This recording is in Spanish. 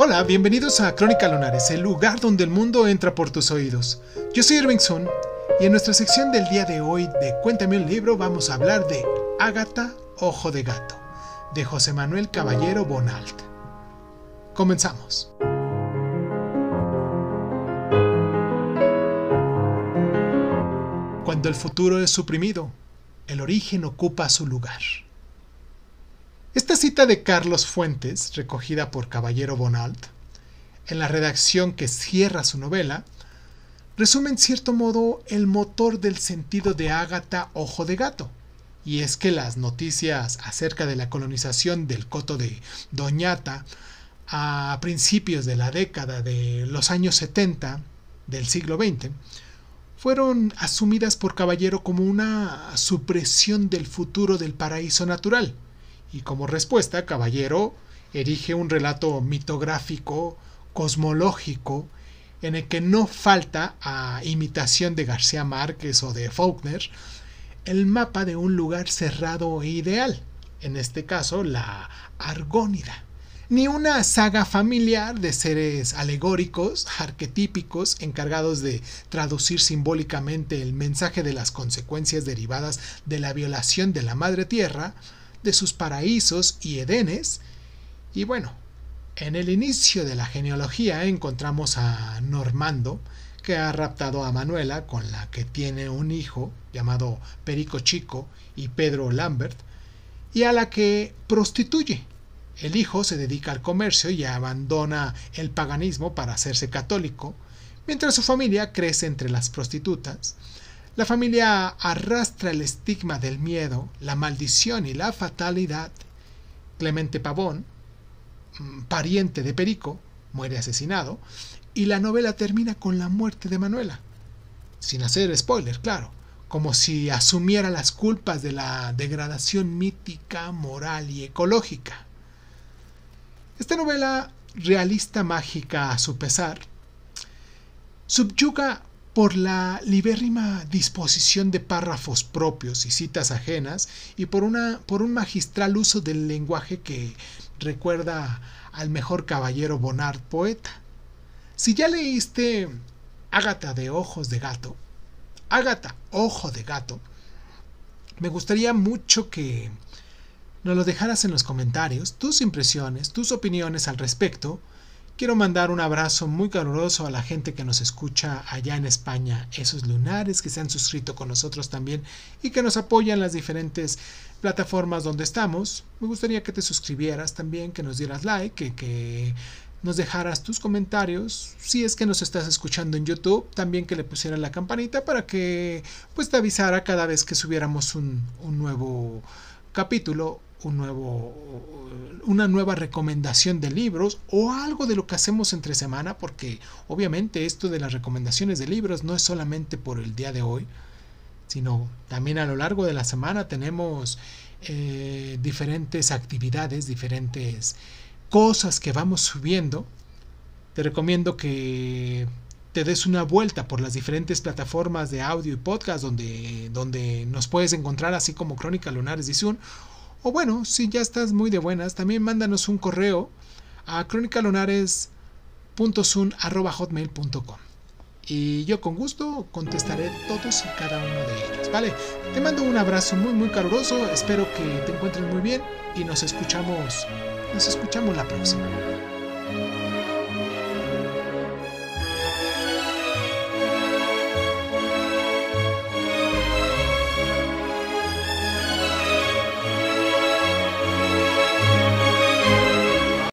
Hola, bienvenidos a Crónica Lunares, el lugar donde el mundo entra por tus oídos. Yo soy Irving Sun y en nuestra sección del día de hoy de Cuéntame un libro vamos a hablar de Ágata Ojo de Gato, de José Manuel Caballero Bonalt. Comenzamos. Cuando el futuro es suprimido, el origen ocupa su lugar. Esta cita de Carlos Fuentes, recogida por Caballero Bonalt, en la redacción que cierra su novela, resume en cierto modo el motor del sentido de Ágata Ojo de Gato. Y es que las noticias acerca de la colonización del coto de Doñata a principios de la década de los años 70 del siglo XX fueron asumidas por Caballero como una supresión del futuro del paraíso natural y como respuesta, Caballero erige un relato mitográfico, cosmológico, en el que no falta, a imitación de García Márquez o de Faulkner, el mapa de un lugar cerrado e ideal, en este caso la Argónida, ni una saga familiar de seres alegóricos, arquetípicos, encargados de traducir simbólicamente el mensaje de las consecuencias derivadas de la violación de la Madre Tierra, de sus paraísos y edenes. Y bueno, en el inicio de la genealogía encontramos a Normando, que ha raptado a Manuela, con la que tiene un hijo llamado Perico Chico y Pedro Lambert, y a la que prostituye. El hijo se dedica al comercio y abandona el paganismo para hacerse católico, mientras su familia crece entre las prostitutas, la familia arrastra el estigma del miedo, la maldición y la fatalidad. Clemente Pavón, mm, pariente de Perico, muere asesinado, y la novela termina con la muerte de Manuela. Sin hacer spoiler, claro, como si asumiera las culpas de la degradación mítica, moral y ecológica. Esta novela realista mágica a su pesar, subyuga por la libérrima disposición de párrafos propios y citas ajenas y por, una, por un magistral uso del lenguaje que recuerda al mejor caballero bonard poeta. Si ya leíste Ágata de Ojos de Gato, Ágata Ojo de Gato, me gustaría mucho que nos lo dejaras en los comentarios, tus impresiones, tus opiniones al respecto, Quiero mandar un abrazo muy caluroso a la gente que nos escucha allá en España, esos lunares que se han suscrito con nosotros también y que nos apoyan en las diferentes plataformas donde estamos. Me gustaría que te suscribieras también, que nos dieras like, que, nos dejaras tus comentarios. Si es que nos estás escuchando en YouTube, también que le pusieras la campanita para que pues te avisara cada vez que subiéramos un, un nuevo capítulo, un nuevo, una nueva recomendación de libros o algo de lo que hacemos entre semana, porque obviamente esto de las recomendaciones de libros no es solamente por el día de hoy, sino también a lo largo de la semana tenemos eh, diferentes actividades, diferentes cosas que vamos subiendo. Te recomiendo que des una vuelta por las diferentes plataformas de audio y podcast donde, donde nos puedes encontrar, así como Crónica Lunares zoom O bueno, si ya estás muy de buenas, también mándanos un correo a hotmail.com y yo con gusto contestaré todos y cada uno de ellos, ¿vale? Te mando un abrazo muy muy caluroso, espero que te encuentres muy bien y nos escuchamos, nos escuchamos la próxima.